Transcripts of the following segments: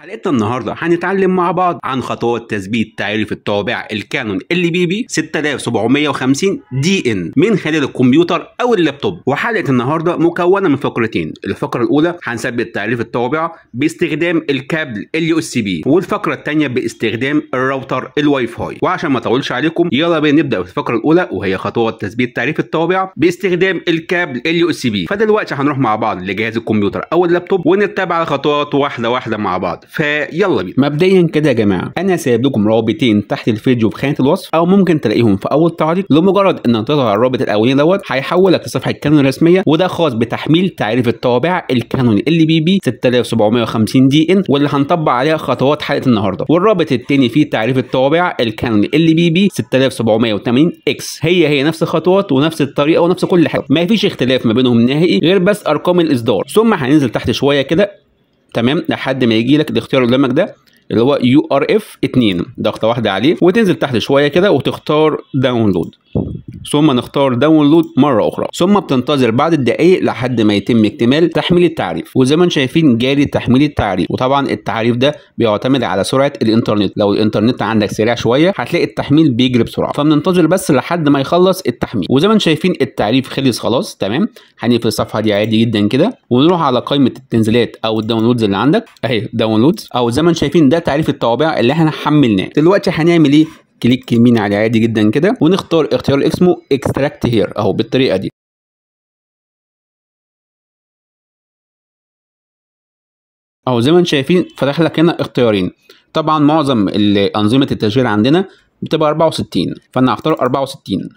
حلقتنا النهارده هنتعلم مع بعض عن خطوات تثبيت تعريف الطوابع الكانون ال بي بي 6750 دي ان من خلال الكمبيوتر او اللابتوب وحلقه النهارده مكونه من فقرتين الفقره الاولى هنثبت تعريف الطوابع باستخدام الكابل اليو اس بي والفقره الثانيه باستخدام الراوتر الواي فاي وعشان ما اطولش عليكم يلا بينا نبدا في الفقره الاولى وهي خطوات تثبيت تعريف الطوابع باستخدام الكابل اليو اس بي فدلوقتي هنروح مع بعض لجهاز الكمبيوتر او اللابتوب ونتبع الخطوات واحده واحده مع بعض فيلا بينا مبدئيا كده يا جماعه انا سايب لكم رابطين تحت الفيديو في خانه الوصف او ممكن تلاقيهم في اول تعليق لمجرد انك تضغط على الرابط الاولاني دوت هيحولك لصفحه كانون الرسميه وده خاص بتحميل تعريف الطابع الكانون اللي بي بي 6750 دي ان واللي هنطبق عليها خطوات حلقه النهارده والرابط الثاني فيه تعريف الطابع الكانون اللي بي بي 6780 اكس هي هي نفس الخطوات ونفس الطريقه ونفس كل حاجه ما فيش اختلاف ما بينهم نهائي غير بس ارقام الاصدار ثم هننزل تحت شويه كده تمام لحد ما يجي لك الاختيار اللي قدامك ده اللي هو يو ار اف 2 ضغطه واحده عليه وتنزل تحت شويه كده وتختار داونلود ثم نختار داونلود مرة أخرى ثم بتنتظر بعد الدقايق لحد ما يتم اكتمال تحميل التعريف وزي ما انتم شايفين جاري تحميل التعريف وطبعا التعريف ده بيعتمد على سرعة الإنترنت لو الإنترنت عندك سريع شوية هتلاقي التحميل بيجري بسرعة فبننتظر بس لحد ما يخلص التحميل وزي ما انتم شايفين التعريف خلص خلاص تمام هنقفل الصفحة دي عادي جدا كده ونروح على قائمة التنزيلات أو الداونلودز اللي عندك أهي داونلودز أو زي ما انتم شايفين ده تعريف الطوابع اللي احنا حملناه دلوقتي هنعمل ايه كليك يمين عليه عادي جدا كده ونختار اختيار اسمه اكستراكت هير اهو بالطريقه دي اهو زي ما انتم شايفين فتح لك هنا اختيارين طبعا معظم انظمه التشغيل عندنا بتبقى 64 فانا هختار 64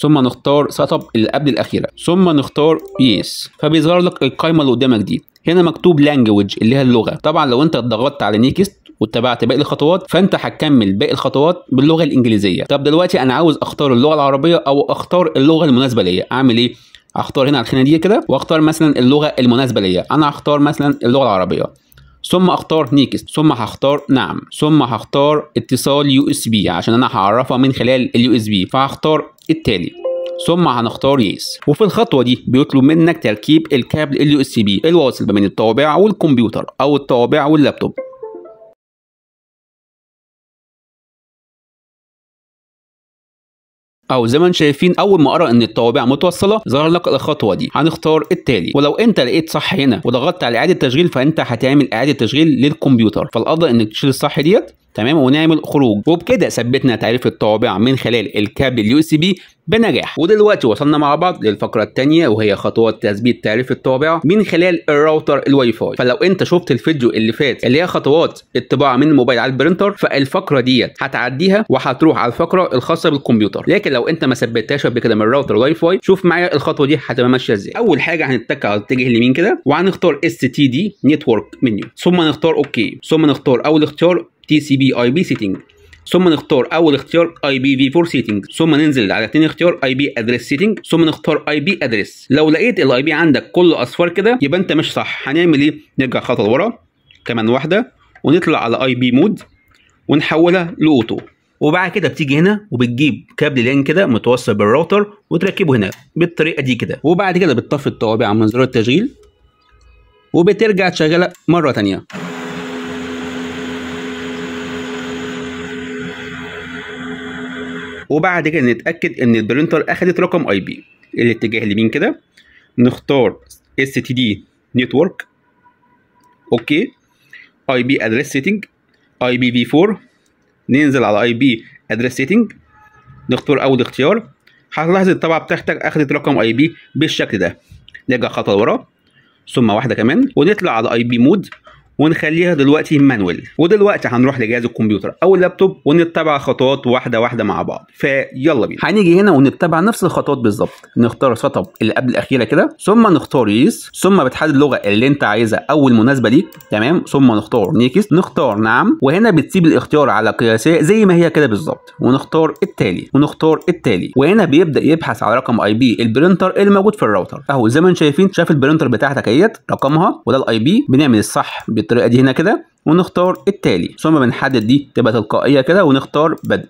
ثم نختار سيت اب اللي قبل الاخيره ثم نختار يس فبيظهر لك القائمه اللي قدامك دي هنا مكتوب لانجوج اللي هي اللغه طبعا لو انت ضغطت على نيكست واتبعت باقي الخطوات فانت هتكمل باقي الخطوات باللغه الانجليزيه طب دلوقتي انا عاوز اختار اللغه العربيه او اختار اللغه المناسبه ليا اعمل ايه اختار هنا على الخانه دي كده واختار مثلا اللغه المناسبه ليا انا هختار مثلا اللغه العربيه ثم اختار نيكست ثم هختار نعم ثم هختار اتصال يو اس بي عشان انا هعرفها من خلال اليو اس بي فهختار التالي ثم هنختار يس وفي الخطوه دي بيطلب منك تركيب الكابل اليو اس بي الواصل ما بين الطوابع والكمبيوتر او الطوابع واللابتوب او زي ما انتم شايفين اول ما ارى ان الطوابع متوصله ظهر لك الخطوه دي هنختار التالي ولو انت لقيت صح هنا وضغطت على اعاده تشغيل فانت هتعمل اعاده تشغيل للكمبيوتر فالافضل انك تشيل الصح ديت تمام ونعمل خروج وبكده ثبتنا تعريف الطوابع من خلال الكابل اليو اس بي بنجاح ودلوقتي وصلنا مع بعض للفقره الثانيه وهي خطوات تثبيت تعريف الطابع من خلال الراوتر الواي فاي فلو انت شفت الفيديو اللي فات اللي هي خطوات الطباعه من الموبايل على البرينتر فالفقره ديت هتعديها وهتروح على الفقره الخاصه بالكمبيوتر لكن لو انت ما ثبتهاش قبل كده من الراوتر الواي فاي شوف معايا الخطوه دي هتبقى ماشيه ازاي اول حاجه هنتك على الاتجاه اليمين كده وهنختار اس تي دي نتورك منيو ثم نختار اوكي ثم نختار اول اختيار تي سي بي اي بي سيتنج ثم نختار اول اختيار اي بي في 4 سيتنج ثم ننزل على ثاني اختيار اي بي ادريس سيتنج ثم نختار اي بي ادريس لو لقيت الاي بي عندك كله اصفار كده يبقى انت مش صح هنعمل ايه نرجع خطوه لورا كمان واحده ونطلع على اي بي مود ونحولها لاوتو وبعد كده بتيجي هنا وبتجيب كابل لان كده متوصل بالراوتر وتركبه هنا بالطريقه دي كده وبعد كده بتطفي الطوابع من زرار التشغيل وبترجع تشغلها مره ثانيه وبعد كده نتاكد ان البرينتر اخدت رقم اي بي الاتجاه اليمين كده نختار اس تي دي نتورك اوكي اي بي ادريس سيتنج اي بي في 4 ننزل على اي بي ادريس سيتنج نختار اول اختيار هتلاحظ الطبعه بتاعتك اخدت رقم اي بي بالشكل ده نرجع خطوه لورا ثم واحده كمان ونطلع على اي بي مود ونخليها دلوقتي مانوال ودلوقتي هنروح لجهاز الكمبيوتر او اللابتوب ونتبع خطوات واحده واحده مع بعض فيلا بينا هنيجي هنا ونتبع نفس الخطوات بالظبط نختار سيت اب اللي قبل الاخيره كده ثم نختار يس ثم بتحدد اللغه اللي انت عايزها او المناسبه ليك تمام ثم نختار نيكست نختار نعم وهنا بتسيب الاختيار على قياسيه زي ما هي كده بالظبط ونختار التالي ونختار التالي وهنا بيبدا يبحث على رقم اي بي البرينتر اللي موجود في الراوتر اهو زي ما انتم شايفين شاف البرينتر بتاعتك اهيت رقمها وده الاي بي بنعمل الصح بالطريقه دي هنا كده ونختار التالي ثم بنحدد دي تبقى تلقائيه كده ونختار بدء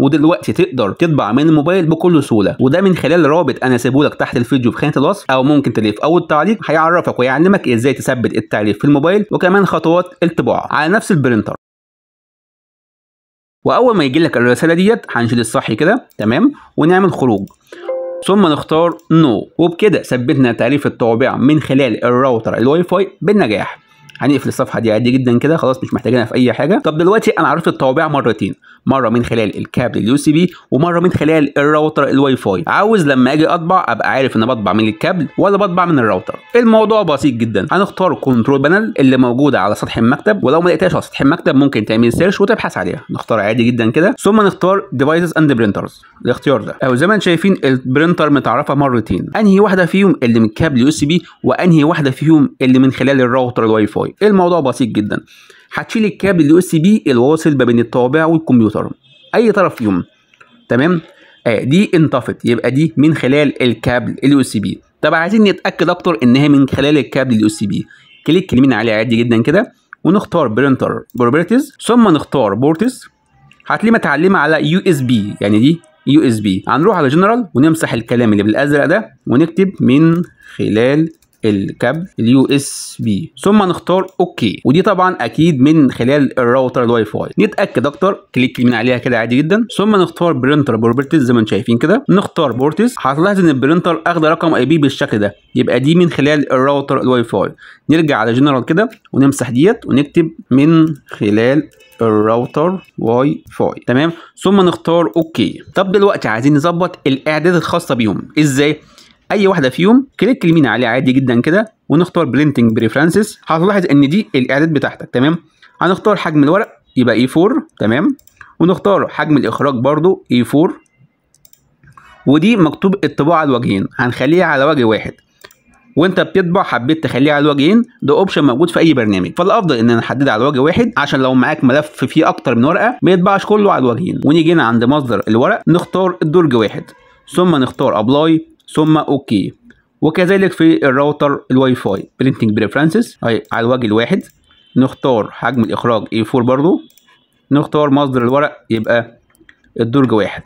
ودلوقتي تقدر تطبع من الموبايل بكل سهوله وده من خلال رابط انا سيبهولك تحت الفيديو في خانه الوصف او ممكن تلاقيه في اول تعليق هيعرفك ويعلمك ازاي تثبت التعليق في الموبايل وكمان خطوات الطباعه على نفس البرنتر واول ما يجي لك الرساله ديت هنشيل الصحي كده تمام ونعمل خروج ثم نختار نو no. وبكده ثبتنا تعريف التوابع من خلال الراوتر الواي فاي بالنجاح هنقفل الصفحه دي عادي جدا كده خلاص مش محتاجينها في اي حاجه طب دلوقتي انا عرفت الطوابع مرتين مره من خلال الكابل اليو سي بي ومره من خلال الراوتر الواي فاي عاوز لما اجي اطبع ابقى عارف ان بطبع من الكابل ولا بطبع من الراوتر الموضوع بسيط جدا هنختار كنترول بانل اللي موجوده على سطح المكتب ولو ما لقيتهاش على سطح المكتب ممكن تعمل سيرش وتبحث عليها نختار عادي جدا كده ثم نختار ديفايسز اند برينترز الاختيار ده او زي ما انتم شايفين البرينتر متعرفه مرتين انهي واحده فيهم اللي من كابل يو اس بي وانهي واحده فيهم اللي من خلال الراوتر الواي فاي واي الموضوع بسيط جدا هتشيل الكابل اليو اس بي الواصل ما بين الطوابع والكمبيوتر اي طرف فيهم تمام آه دي انطفت يبقى دي من خلال الكابل اليو اس بي طب عايزين نتاكد اكتر ان هي من خلال الكابل اليو اس بي كليك اليمين عليه عادي جدا كده ونختار برينتر بروبرتيز ثم نختار بورتس هتلاقيه متعلمه على يو اس بي يعني دي يو اس بي هنروح على جنرال ونمسح الكلام اللي بالازرق ده ونكتب من خلال الكابل اليو اس بي ثم نختار اوكي ودي طبعا اكيد من خلال الراوتر الواي فاي نتاكد اكتر كليك يمين عليها كده عادي جدا ثم نختار برينتر بروبرتيز زي ما انتم شايفين كده نختار بورتس هتلاحظ ان البرينتر اخد رقم اي بي بالشكل ده يبقى دي من خلال الراوتر الواي فاي نرجع على جنرال كده ونمسح ديت ونكتب من خلال الراوتر واي فاي تمام ثم نختار اوكي طب دلوقتي عايزين نظبط الاعدادات الخاصه بيهم ازاي اي واحده فيهم كليك اليمين عليها عادي جدا كده ونختار برينتنج بريفرنسز هتلاحظ ان دي الاعداد بتاعتك تمام هنختار حجم الورق يبقى اي 4 تمام ونختار حجم الاخراج برضو اي 4 ودي مكتوب الطباعه على الوجهين هنخليها على وجه واحد وانت بتطبع حبيت تخليها على الوجهين ده اوبشن موجود في اي برنامج فالافضل ان نحددها على وجه واحد عشان لو معاك ملف فيه اكتر من ورقه ما يطبعش كله على الوجهين ونيجي هنا عند مصدر الورق نختار الدرج واحد ثم نختار ابلاي ثم اوكي وكذلك في الراوتر الواي فاي برينتنج بريفرنسز على الوجه الواحد نختار حجم الاخراج A4 برضو نختار مصدر الورق يبقى الدرج واحد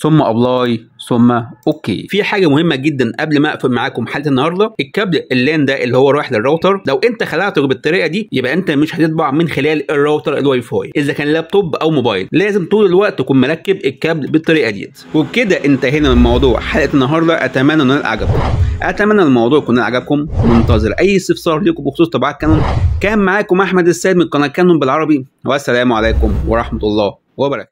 ثم ابلاي ثم اوكي في حاجه مهمه جدا قبل ما اقفل معاكم حلقه النهارده الكابل اللان ده اللي هو رايح للراوتر لو انت خلعته بالطريقه دي يبقى انت مش هتطبع من خلال الراوتر الواي فاي اذا كان لابتوب او موبايل لازم طول الوقت تكون مركب الكابل بالطريقه ديت وبكده انتهينا من موضوع حلقه النهارده اتمنى ان عجبكم اتمنى الموضوع يكون عجبكم منتظر اي استفسار ليكم بخصوص تبع كانون كان معاكم احمد السيد من قناه كانون بالعربي والسلام عليكم ورحمه الله وبركاته